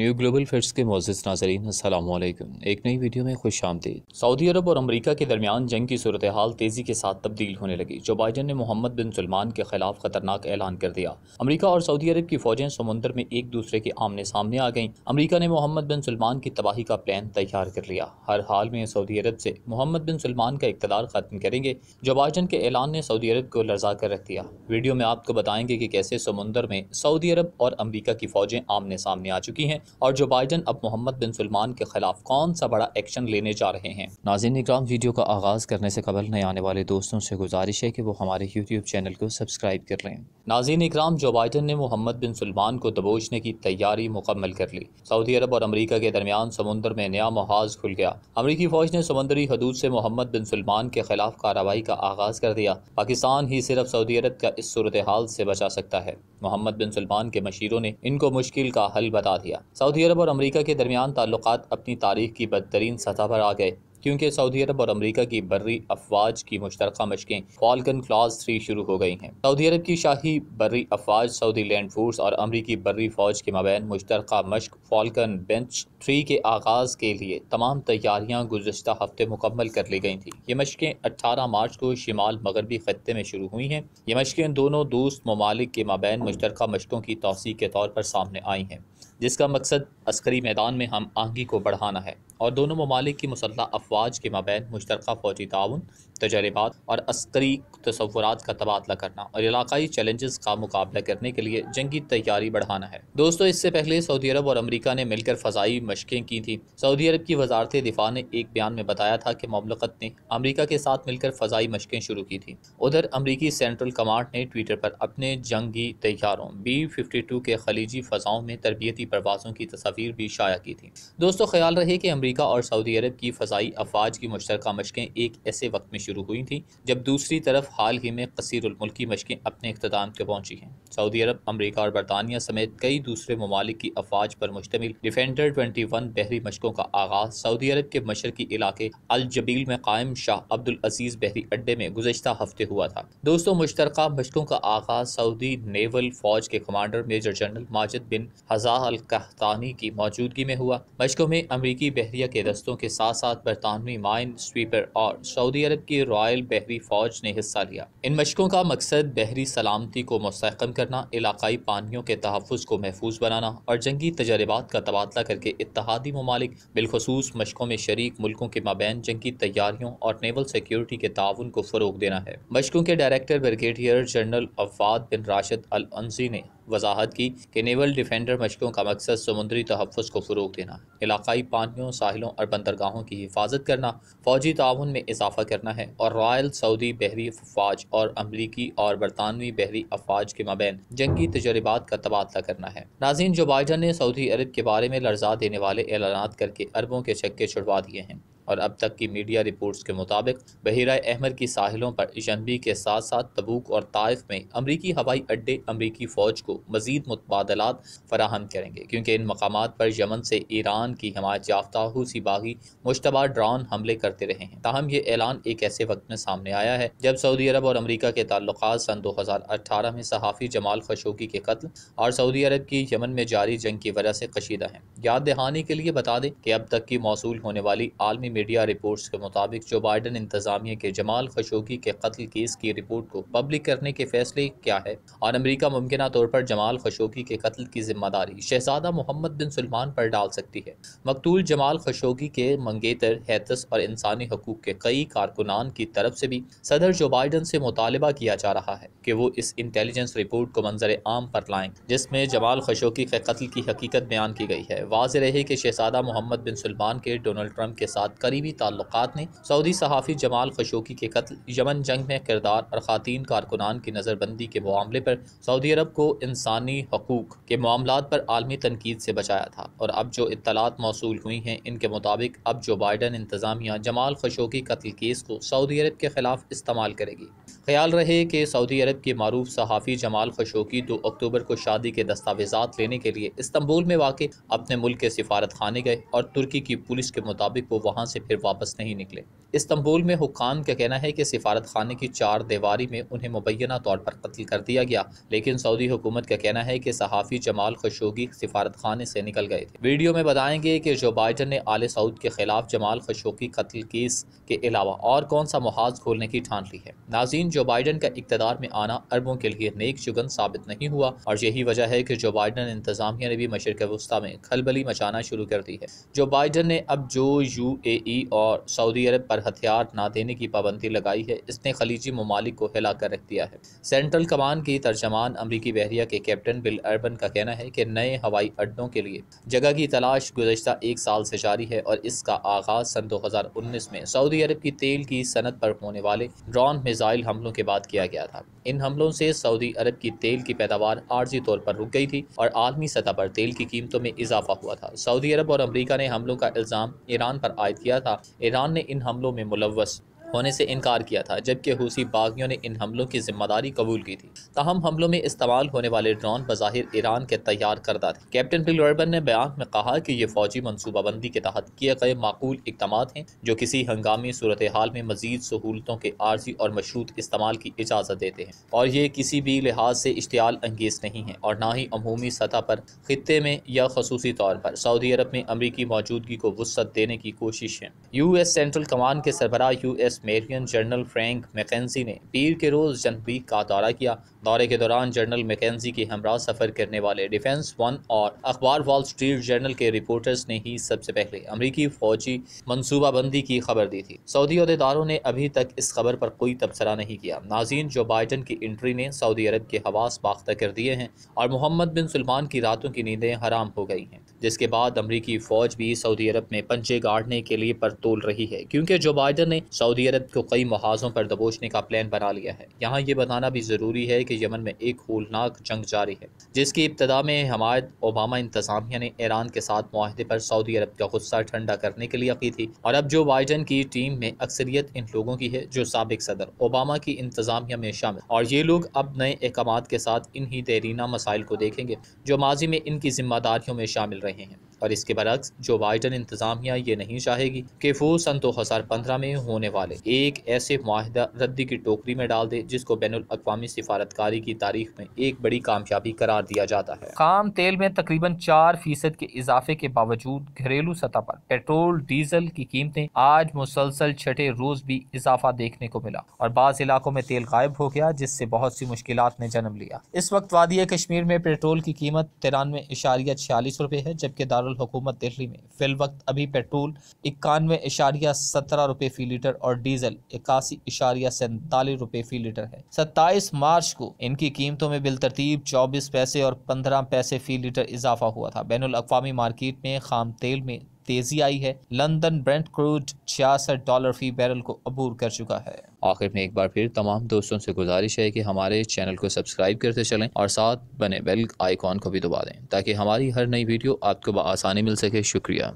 new global facts के मोजिज नाजरीन असलम एक नई वीडियो में खुश आमदी सऊदी अरब और अमरीका के दरमियान जंग की सूरत हाल तेज़ी के साथ तब्दील होने लगी जो बाइडन ने मोहम्मद बिन सलमान के खिलाफ खतरनाक ऐलान कर दिया अमरीका और सऊदी अरब की फौजें समुंदर में एक दूसरे के आमने सामने आ गईं अमरीका ने मोहम्मद बिन सलमान की तबाही का प्लान तैयार कर लिया हर हाल में सऊदी अरब से मोहम्मद बिन सलमान का इकतदार ख़त्म करेंगे जो बाइडन के ऐलान ने सऊदी अरब को लर्जा कर रख दिया वीडियो में आपको बताएंगे कि कैसे समुंदर में सऊदी अरब और अमरीका की फ़ौजें आमने सामने आ चुकी हैं और जो बाइडन अब मोहम्मद बिन सलमान के खिलाफ कौन सा बड़ा एक्शन लेने जा रहे हैं नाजिन इक्राम वीडियो का आगाज़ करने से कबल नए आने वाले दोस्तों से गुजारिश है कि वो हमारे यूट्यूब चैनल को सब्सक्राइब कर लें नाजिन इक्राम जो बाइडन ने मोहम्मद बिन सलमान को दबोचने की तैयारी मुकम्मल कर ली सऊदी अरब और अमरीका के दरमियान समुंदर में नया महाज खुल गया अमरीकी फौज ने समुद्री हदूद से मोहम्मद बिन सलमान के खिलाफ कार्रवाई का आगाज़ कर दिया पाकिस्तान ही सिर्फ सऊदी अरब का इस सूरत हाल से बचा सकता है मोहम्मद बिन सलमान के मशीरों ने इनको मुश्किल का हल बता दिया सऊदी अरब और अमेरिका के दरमियान ताल्लुक अपनी तारीख की बदतरीन सतह पर आ गए क्योंकि सऊदी अरब और अमरीका की बर्री अफवाज की मुश्तर मशकें फॉलकन क्लास थ्री शुरू हो गई हैं सऊदी अरब की शाही बर्री अफवाज सऊदी लैंड फोर्स और अमरीकी बर्री फौज के मबैन मुश्तर मशक फॉलकन बेंच थ्री के आगाज़ के लिए तमाम तैयारियाँ गुजशत हफ्ते मुकम्मल कर ली गई थी ये मशकें अट्ठारह मार्च को शिमाल मगरबी खत्े में शुरू हुई हैं ये मशकें दोनों दोस्त ममालिक के मबैन मुश्तर मशकों की तोसी के तौर पर सामने आई हैं जिसका मकसद अस्करी मैदान में हम आहंगी को बढ़ाना है और दोनों ममालिक की मुसल्ह अफवाज के मबैन मुश्तर फ़ौजी ताउन तजर्बात और अस्करी तस्वुरात का तबादला करना और इलाकई चैलेंजेस का मुकाबला करने के लिए जंगी तैयारी बढ़ाना है दोस्तों इससे पहले सऊदी अरब और अमरीका ने मिलकर फ़जाई मशकें की थी सऊदी अरब की वजारत दिफा ने एक बयान में बताया था कि ममलकत ने अमरीका के साथ मिलकर फ़जाई मशकें शुरू की थी उधर अमरीकी सेंट्रल कमांड ने ट्विटर पर अपने जंगी तैयारों बी फिफ्टी टू के खलीजी फ़जाओं में तरबियती परवाज़ों की तस्वीर भी शाया की थी दोस्तों ख्याल रहे कि अमेरिका और सऊदी अरब की फ़जाई अफवाज की मुश्तर मशकें एक ऐसे वक्त में शुरू हुई थी जब दूसरी तरफ हाल ही में कसरमल मशकें अपने अख्ताम पर पहुंची हैं सऊदी अरब अमरीका और बरतानिया समेत कई दूसरे ममालिक की अफवाज पर मुश्तमिल डिफेंडर ट्वेंटी वन बहरी मशकों का आगाज सऊदी अरब के मशरकी इलाके अलजबील में कायम शाह अब्दुल अजीज़ बहरी अड्डे में गुजशत हफ्ते हुआ था दोस्तों मुश्तर मशकों का आगाज सऊदी नेवल फौज के commander major general Majid bin Haza al कहतानी की मौजूदगी में हुआ मशकों में अमरीकी बहरी बहरिया के दस्तों के साथ साथ बरतानवी माइन स्वीपर और सऊदी अरब की रॉयल बहरी फौज ने हिस्सा लिया इन मशकों का मकसद बहरी सलामती को मस्कम करना इलाकई पानियों के तहफ़ को महफूज बनाना और जंगी तजर्बात का तबादला करके इतिहादी ममालिक बिलखसूस मशकों में शरीक मुल्कों के माबेन जंगी तैयारियों और नेवल सिक्योरिटी के ताउन को फ़रोग देना है मशकों के डायरेक्टर ब्रिगेडियर जनरल अफवाद बिन राशद अल अंजी ने वजाहत की कि नेवल डिफेंडर मशकों का मकसद समुद्री तहफ़ को फ़रोग देना इलाकई पानियों साहिलों और बंदरगाहों की हिफाजत करना फ़ौजी ताउन में इजाफा करना है और रॉयल सऊदी बहरी अफवाज और अमरीकी और बरतानवी बहरी अफवाज के मबैन जंगी तजर्बात का तबादला करना है नाजीन जो बाइडन ने सऊदी अरब के बारे में लर्जा देने वाले ऐलान करके अरबों के चक्के छुड़वा दिए हैं और अब तक की मीडिया रिपोर्ट्स के मुताबिक बहरा अहमर की साहिलों पर जनबी के साथ साथ तबूक और ताइफ में अमरीकी हवाई अड्डे अमरीकी फ़ौज को मजीद मुतबादलात फराहम करेंगे क्योंकि इन मकाम पर यमन से ईरान की हमायत याफ्ता हूसी बागी मुशतबा ड्रॉन हमले करते रहे हैं ताहम ये ऐलान एक ऐसे वक्त में सामने आया है जब सऊदी अरब और अमरीका के ताल्लुक सन दो हज़ार अठारह में सहाफ़ी जमाल खशोगी के कत्ल और सऊदी अरब की यमन में जारी जंग की वजह से कशीदा है याद दहानी के लिए बता दें कि अब तक की मौसू होने वाली आलमी मीडिया रिपोर्ट्स के मुताबिक जो बाइडन इंतजामिया के जमाल खशोगी के कत्ल केस की रिपोर्ट को पब्लिक करने के फैसले क्या है और अमरीका मुमकिन तौर पर जमाल खशोगी के कत्ल की जिम्मेदारी शहजादा मोहम्मद बिन सलमान पर डाल सकती है मकतूल जमाल खशोगी के मंगेतर हैतस और इंसानी हकूक के कई कारकुनान की तरफ से भी सदर जो बाइडन से मुतालबा किया जा रहा है कि वो इस इंटेलिजेंस रिपोर्ट को मंजर आम पर लाएं जिसमें जमाल खशोगी के कत्ल की हकीकत बयान की गई है वाज रहे कि शहजादा मोहम्मद बिन सलमान के डोनल्ड ट्रंप के साथ करीबी ताल्लुक ने सऊदी सहाफ़ी जमाल खशोकी के कत्ल यमन जंग में किरदार और ख़ातन कारकुनान की नज़रबंदी के मामले पर सऊदी अरब को इंसानी हकूक के मामला पर आलमी तनकीद से बचाया था और अब जो इतलात मौसू हुई हैं इनके मुताबिक अब जो बाइडन इंतज़ामिया जमाल खशोकी कत्ल केस को सऊदी अरब के खिलाफ इस्तेमाल करेगी ख्याल रहे कि सऊदी अरब के मरूफ सहाफ़ी जमाल खशोकी दो अक्टूबर को शादी के दस्तावेजा लेने के लिए इस्तंबुल में वाक़ अपने मुल्क के सिफारत खाने गए और तुर्की की पुलिस के मुताबिक वो वहाँ से से फिर वापस नहीं निकले इस्तंबुल में हुकाम का कहना है कि सिफारत खाने की चार दीवारी में उन्हें मुबैना तौर पर कत्ल कर दिया गया लेकिन सऊदी हुकूमत का कहना है कि सहाफ़ी जमाल खशोगी सिफारत खाने से निकल गए थे वीडियो में बताएंगे कि जो बाइडन ने आल सऊद के खिलाफ जमाल खशोगी कत्ल केस के अलावा और कौन सा महाज खोलने की ठान ली है नाजीन जो बाइडन का इकतदार में आना अरबों के लिए नेक चुगन साबित नहीं हुआ और यही वजह है कि जो बाइडन इंतजामिया ने भी मशरक वस्ती में खलबली मचाना शुरू कर दी है जो बाइडन ने अब जो यू ए ई और सऊदी अरब पर हथियार ना देने की पाबंदी लगाई है इसने खलीजी ममालिक को हिला कर रख दिया है सेंट्रल कमान की तर्जमान अमरीकी बहरिया के कैप्टन बिल अर्बन का कहना है कि नए हवाई अड्डों के लिए जगह की तलाश गुजशत एक साल से जारी है और इसका आगाज सन दो हज़ार उन्नीस में सऊदी अरब की तेल की सनत पर होने वाले ड्रॉन मिजाइल हमलों के बाद किया गया था इन हमलों से सऊदी अरब की तेल की पैदावार आर्जी तौर पर रुक गई थी और आलमी सतह पर तेल की कीमतों में इजाफा हुआ था सऊदी अरब और अमरीका ने हमलों का इल्ज़ाम ईरान पर आयद किया था ईरान ने इन हमलों में मुलवस होने से इनकार किया था जबकि हूसी बागियों ने इन हमलों की जिम्मेदारी कबूल की थी तहम हमलों में इस्तेमाल होने वाले ड्रोन बज़ाहिर ईरान के तैयार करदा थे कैप्टन बिलरबन ने बयान में कहा कि ये फौजी मनसूबाबंदी के तहत किए गए माकूल इकदाम हैं जो किसी हंगामी सूरत हाल में मजीद सहूलतों के आर्जी और मशरूत इस्तेमाल की इजाज़त देते हैं और ये किसी भी लिहाज से इश्तियाल अंगेज़ नहीं है और ना ही अमूमी सतह पर खत्े में या खसूसी तौर पर सऊदी अरब में अमरीकी मौजूदगी को वसत देने की कोशिश है यू एस सेंट्रल कमान के सरबरा U S marine general Frank McKenzie ने पीर के रोज़ जनबी का दौरा किया दौरे के दौरान जनरल मैकेजी के हमरा सफ़र करने वाले डिफेंस वन और अखबार वॉल स्ट्रीट जर्नल के रिपोर्टर्स ने ही सबसे पहले अमरीकी फौजी मनसूबाबंदी की खबर दी थी सऊदी अहदेदारों ने अभी तक इस खबर पर कोई तबसरा नहीं किया नाजीन जो बाइडन की एंट्री ने सऊदी अरब के हवास बाख्ता कर दिए हैं और मोहम्मद बिन सलमान की रातों की नींदें हराम हो गई हैं जिसके बाद अमरीकी फ़ौज भी सऊदी अरब में पंचे गाड़ने के लिए परतोल रही है क्योंकि जो बाइडन ने सऊदी सऊदी अरब को कई महाजों पर दबोचने का प्लान बना लिया है यहाँ ये बताना भी ज़रूरी है कि यमन में एक होलनाक जंग जारी है जिसकी इब्तदा में हमायत ओबामा इंतजामिया ने ईरान के साथ माहदे पर सऊदी अरब का गुस्सा ठंडा करने के लिए की थी और अब जो बाइडन की टीम में अक्सरियत इन लोगों की है जो सबक सदर ओबामा की इंतजामिया में शामिल और ये लोग अब नए अहकाम के साथ इन ही तहरीना मसाइल को देखेंगे जो माजी में इनकी जिम्मेदारियों में शामिल रहे हैं और इसके बरक्स जो बाइडन इंतजामिया ये नहीं चाहेगी कि वो सन दो हज़ार पंद्रह में होने वाले एक ऐसे माहिदा रद्दी की टोकरी में डाल दे जिसको बैन अवी सिफारतकारी की तारीख में एक बड़ी कामयाबी करार दिया जाता है खाम तेल में तकरीबन चार फीसद के इजाफे के बावजूद घरेलू सतह पर पेट्रोल डीजल की कीमतें आज मुसलसल छठे रोज भी इजाफा देखने को मिला और बाज इलाकों में तेल गायब हो गया जिससे बहुत सी मुश्किल ने जन्म लिया इस वक्त वादी कश्मीर में पेट्रोल की कीमत तिरानवे इशारिया छियालीस रुपये है जबकि दार दारुल हुकूमत दिल्ली में फिल वक्त अभी पेट्रोल इक्यानवे इशारिया सत्रह रुपये फी लीटर और डीजल इक्यासी इशारिया सैतालीस रुपये फी लीटर है सत्ताईस मार्च को इनकी कीमतों में बिल तरतीब चौबीस पैसे और पंद्रह पैसे फी लीटर इजाफा हुआ था बैन अवी मार्केट में खाम तेल में तेजी आई है लंदन ब्रेंट क्रूड छियासठ डॉलर फी बैरल को अबूर कर चुका है आखिर में एक बार फिर तमाम दोस्तों से गुजारिश है कि हमारे चैनल को सब्सक्राइब करते चलें और साथ बने बेल आइकॉन को भी दबा दें ताकि हमारी हर नई वीडियो आपको आसानी मिल सके शुक्रिया